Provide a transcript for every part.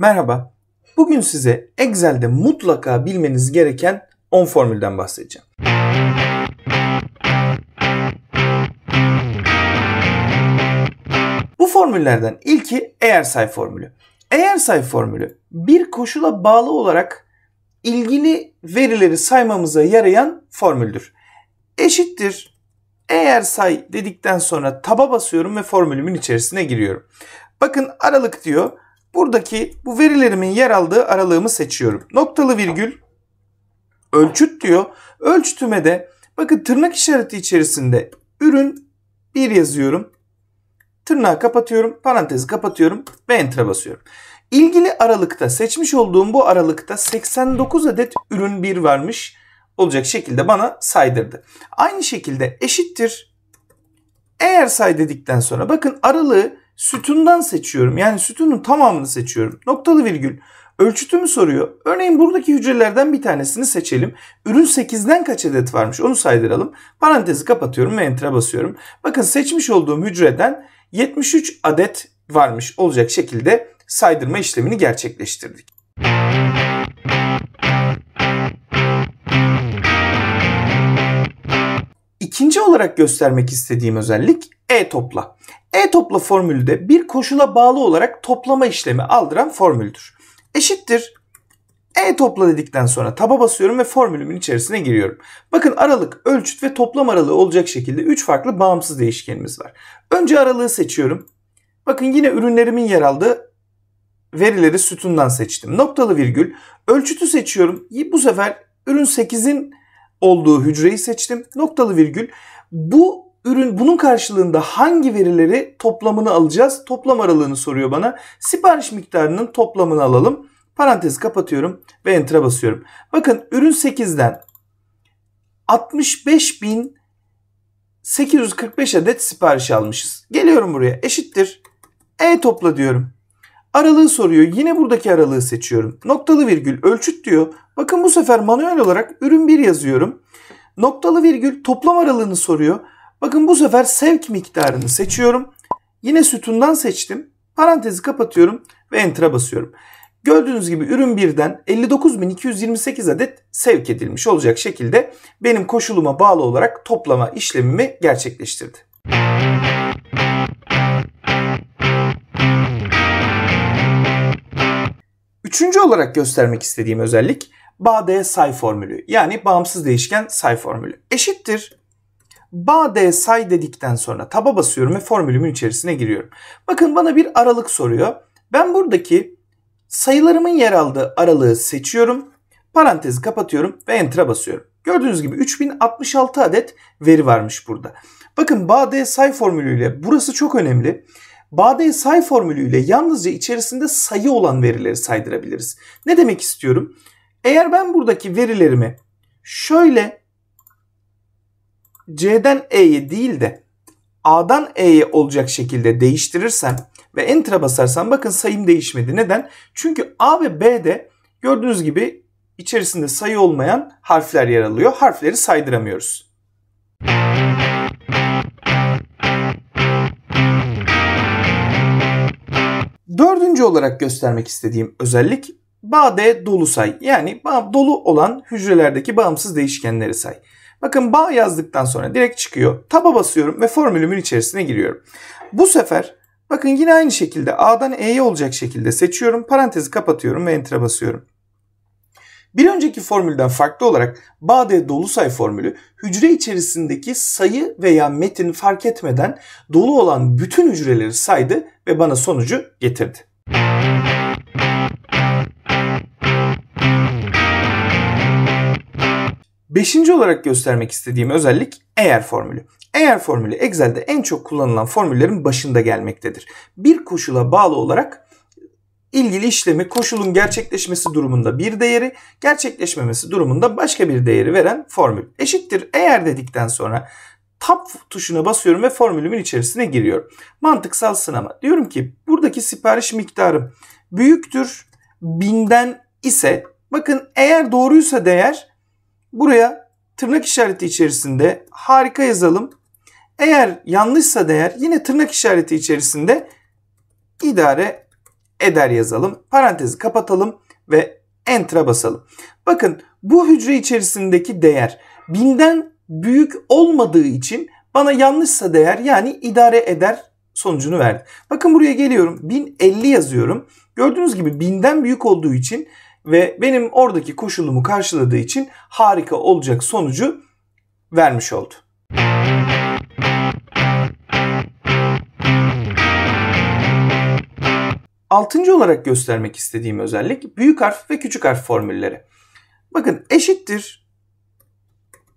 Merhaba. Bugün size Excel'de mutlaka bilmeniz gereken 10 formülden bahsedeceğim. Bu formüllerden ilki eğer say formülü. Eğer say formülü bir koşula bağlı olarak ilgili verileri saymamıza yarayan formüldür. Eşittir eğer say dedikten sonra taba basıyorum ve formülümün içerisine giriyorum. Bakın aralık diyor Buradaki bu verilerimin yer aldığı aralığımı seçiyorum. Noktalı virgül ölçüt diyor. Ölçütüme de bakın tırnak işareti içerisinde ürün 1 yazıyorum. Tırnağı kapatıyorum, parantezi kapatıyorum ve enter'a basıyorum. İlgili aralıkta seçmiş olduğum bu aralıkta 89 adet ürün 1 vermiş olacak şekilde bana saydırdı. Aynı şekilde eşittir eğer say dedikten sonra bakın aralığı sütundan seçiyorum. Yani sütunun tamamını seçiyorum. Noktalı virgül. Ölçütümü soruyor? Örneğin buradaki hücrelerden bir tanesini seçelim. Ürün 8'den kaç adet varmış onu saydıralım. Parantezi kapatıyorum ve enter'a basıyorum. Bakın seçmiş olduğum hücreden 73 adet varmış olacak şekilde saydırma işlemini gerçekleştirdik. İkinci olarak göstermek istediğim özellik e-topla. E-topla formülü de bir koşula bağlı olarak toplama işlemi aldıran formüldür. Eşittir e topla dedikten sonra taba basıyorum ve formülümün içerisine giriyorum. Bakın aralık, ölçüt ve toplam aralığı olacak şekilde 3 farklı bağımsız değişkenimiz var. Önce aralığı seçiyorum. Bakın yine ürünlerimin yer aldığı verileri sütundan seçtim. Noktalı virgül. Ölçütü seçiyorum. Bu sefer ürün 8'in olduğu hücreyi seçtim. Noktalı virgül. Bu ürün bunun karşılığında hangi verileri toplamını alacağız? Toplam aralığını soruyor bana. Sipariş miktarının toplamını alalım. Parantez kapatıyorum ve enter'a basıyorum. Bakın ürün 8'den 65.845 adet sipariş almışız. Geliyorum buraya eşittir. E topla diyorum. Aralığı soruyor. Yine buradaki aralığı seçiyorum. Noktalı virgül ölçüt diyor. Bakın bu sefer manuel olarak ürün 1 yazıyorum. Noktalı virgül toplam aralığını soruyor. Bakın bu sefer sevk miktarını seçiyorum. Yine sütundan seçtim. Parantezi kapatıyorum ve enter'a basıyorum. Gördüğünüz gibi ürün birden 59.228 adet sevk edilmiş olacak şekilde benim koşuluma bağlı olarak toplama işlemimi gerçekleştirdi. Üçüncü olarak göstermek istediğim özellik BAD say formülü yani bağımsız değişken say formülü. Eşittir Bade say dedikten sonra taba basıyorum ve formülümün içerisine giriyorum. Bakın bana bir aralık soruyor. Ben buradaki sayılarımın yer aldığı aralığı seçiyorum. Parantezi kapatıyorum ve enter'a basıyorum. Gördüğünüz gibi 3066 adet veri varmış burada. Bakın Bade say formülüyle burası çok önemli. Bade say formülüyle yalnızca içerisinde sayı olan verileri saydırabiliriz. Ne demek istiyorum? Eğer ben buradaki verilerimi şöyle C'den E'ye değil de A'dan E'ye olacak şekilde değiştirirsen ve Enter'a basarsan, bakın sayım değişmedi. Neden? Çünkü A ve B'de gördüğünüz gibi içerisinde sayı olmayan harfler yer alıyor. Harfleri saydıramıyoruz. Dördüncü olarak göstermek istediğim özellik BAD dolu say. Yani dolu olan hücrelerdeki bağımsız değişkenleri say. Bakın bağ yazdıktan sonra direkt çıkıyor. Taba basıyorum ve formülümün içerisine giriyorum. Bu sefer bakın yine aynı şekilde A'dan E'ye olacak şekilde seçiyorum. Parantezi kapatıyorum ve Enter'a basıyorum. Bir önceki formülden farklı olarak Bade dolu say formülü hücre içerisindeki sayı veya metin fark etmeden dolu olan bütün hücreleri saydı ve bana sonucu getirdi. Beşinci olarak göstermek istediğim özellik eğer formülü. Eğer formülü Excel'de en çok kullanılan formüllerin başında gelmektedir. Bir koşula bağlı olarak ilgili işlemi koşulun gerçekleşmesi durumunda bir değeri, gerçekleşmemesi durumunda başka bir değeri veren formül. Eşittir eğer dedikten sonra tab tuşuna basıyorum ve formülümün içerisine giriyorum. Mantıksal sınama. Diyorum ki buradaki sipariş miktarım büyüktür binden ise bakın eğer doğruysa değer Buraya tırnak işareti içerisinde harika yazalım. Eğer yanlışsa değer yine tırnak işareti içerisinde idare eder yazalım. Parantezi kapatalım ve enter'a basalım. Bakın bu hücre içerisindeki değer binden büyük olmadığı için bana yanlışsa değer yani idare eder sonucunu verdi. Bakın buraya geliyorum. 1050 yazıyorum. Gördüğünüz gibi binden büyük olduğu için ve benim oradaki koşulumu karşıladığı için harika olacak sonucu vermiş oldu. Altıncı olarak göstermek istediğim özellik büyük harf ve küçük harf formülleri. Bakın eşittir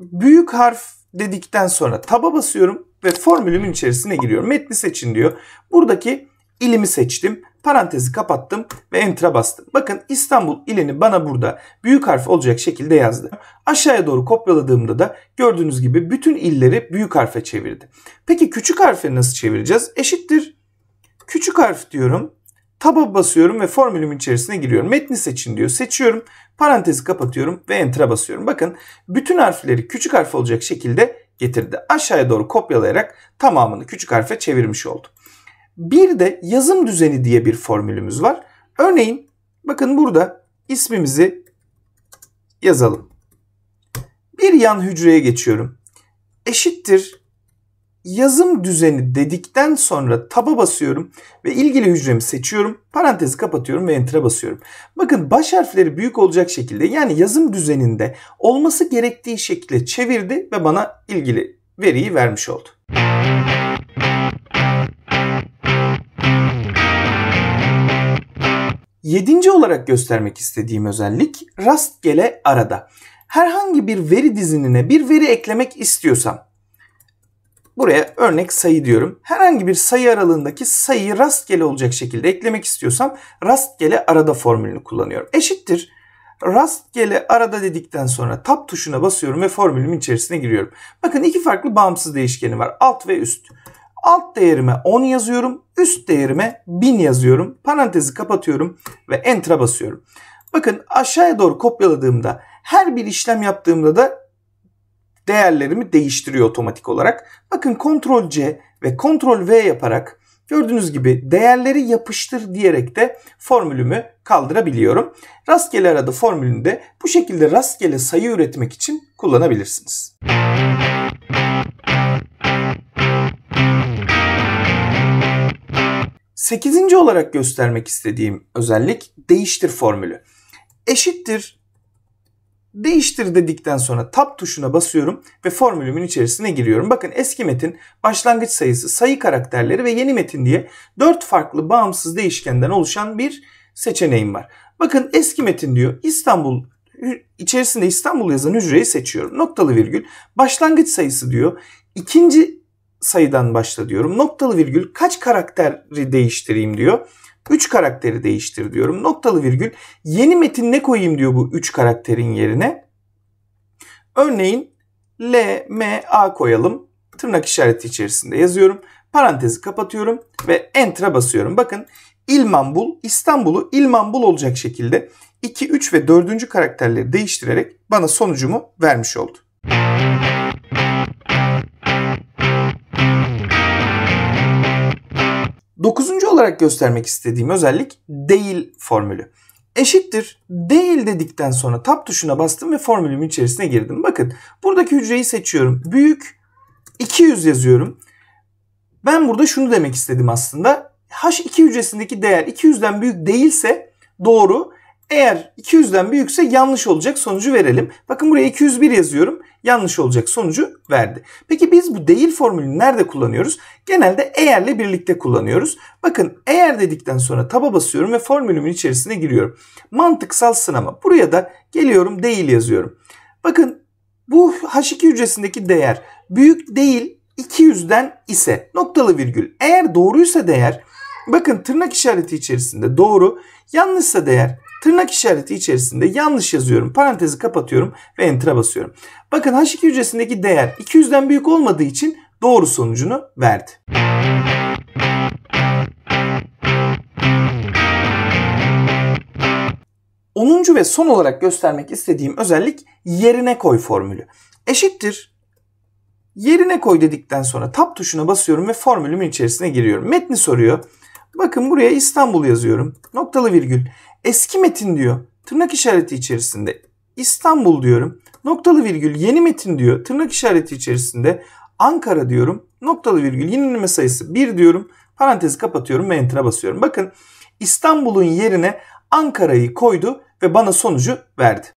büyük harf dedikten sonra taba basıyorum ve formülümün içerisine giriyorum. Metni seçin diyor. Buradaki ilimi seçtim. Parantezi kapattım ve enter'a bastım. Bakın İstanbul ilini bana burada büyük harf olacak şekilde yazdı. Aşağıya doğru kopyaladığımda da gördüğünüz gibi bütün illeri büyük harfe çevirdi. Peki küçük harfe nasıl çevireceğiz? Eşittir. Küçük harf diyorum. Tab'a basıyorum ve formülümün içerisine giriyorum. Metni seçin diyor. Seçiyorum. Parantezi kapatıyorum ve enter'a basıyorum. Bakın bütün harfleri küçük harf olacak şekilde getirdi. Aşağıya doğru kopyalayarak tamamını küçük harfe çevirmiş oldum. Bir de yazım düzeni diye bir formülümüz var. Örneğin bakın burada ismimizi yazalım. Bir yan hücreye geçiyorum. Eşittir yazım düzeni dedikten sonra taba basıyorum ve ilgili hücremi seçiyorum. Parantezi kapatıyorum ve enter'a basıyorum. Bakın baş harfleri büyük olacak şekilde yani yazım düzeninde olması gerektiği şekilde çevirdi ve bana ilgili veriyi vermiş oldu. Yedinci olarak göstermek istediğim özellik rastgele arada. Herhangi bir veri dizinine bir veri eklemek istiyorsam buraya örnek sayı diyorum. Herhangi bir sayı aralığındaki sayıyı rastgele olacak şekilde eklemek istiyorsam rastgele arada formülünü kullanıyorum. Eşittir rastgele arada dedikten sonra tab tuşuna basıyorum ve formülümün içerisine giriyorum. Bakın iki farklı bağımsız değişkeni var. Alt ve üst. Alt değerime 10 yazıyorum. Üst değerime 1000 yazıyorum. Parantezi kapatıyorum ve enter'a basıyorum. Bakın aşağıya doğru kopyaladığımda her bir işlem yaptığımda da değerlerimi değiştiriyor otomatik olarak. Bakın Ctrl C ve Ctrl V yaparak gördüğünüz gibi değerleri yapıştır diyerek de formülümü kaldırabiliyorum. Rastgele arada formülünü de bu şekilde rastgele sayı üretmek için kullanabilirsiniz. Sekizinci olarak göstermek istediğim özellik değiştir formülü. Eşittir değiştir dedikten sonra tab tuşuna basıyorum ve formülümün içerisine giriyorum. Bakın eski metin başlangıç sayısı, sayı karakterleri ve yeni metin diye 4 farklı bağımsız değişkenden oluşan bir seçeneğim var. Bakın eski metin diyor İstanbul içerisinde İstanbul yazan hücreyi seçiyorum. Noktalı virgül. Başlangıç sayısı diyor. İkinci sayıdan başla diyorum. Noktalı virgül kaç karakteri değiştireyim diyor. 3 karakteri değiştir diyorum. Noktalı virgül yeni metin ne koyayım diyor bu 3 karakterin yerine. Örneğin L, M, A koyalım. Tırnak işareti içerisinde yazıyorum. Parantezi kapatıyorum ve Enter'a basıyorum. Bakın İlmanbul, İstanbul'u İlmanbul olacak şekilde 2, 3 ve 4. karakterleri değiştirerek bana sonucumu vermiş oldu. Dokuzuncu olarak göstermek istediğim özellik değil formülü. Eşittir değil dedikten sonra tab tuşuna bastım ve formülümün içerisine girdim. Bakın buradaki hücreyi seçiyorum. Büyük 200 yazıyorum. Ben burada şunu demek istedim aslında. H2 hücresindeki değer 200'den büyük değilse doğru eğer 200'den büyükse yanlış olacak sonucu verelim. Bakın buraya 201 yazıyorum. Yanlış olacak sonucu verdi. Peki biz bu değil formülünü nerede kullanıyoruz? Genelde eğerle birlikte kullanıyoruz. Bakın eğer dedikten sonra taba basıyorum ve formülümün içerisine giriyorum. Mantıksal sınama. Buraya da geliyorum değil yazıyorum. Bakın bu H2 hücresindeki değer büyük değil 200'den ise noktalı virgül. Eğer doğruysa değer Bakın tırnak işareti içerisinde doğru, yanlışsa değer Tırnak işareti içerisinde yanlış yazıyorum. Parantezi kapatıyorum ve enter'a basıyorum. Bakın H2 hücresindeki değer 200'den büyük olmadığı için doğru sonucunu verdi. Onuncu ve son olarak göstermek istediğim özellik yerine koy formülü. Eşittir yerine koy dedikten sonra tab tuşuna basıyorum ve formülümün içerisine giriyorum. Metni soruyor. Bakın buraya İstanbul yazıyorum. Noktalı virgül. Eski metin diyor. Tırnak işareti içerisinde. İstanbul diyorum. Noktalı virgül yeni metin diyor. Tırnak işareti içerisinde. Ankara diyorum. Noktalı virgül yenileme sayısı 1 diyorum. Parantezi kapatıyorum ve enter'a basıyorum. Bakın İstanbul'un yerine Ankara'yı koydu ve bana sonucu verdi.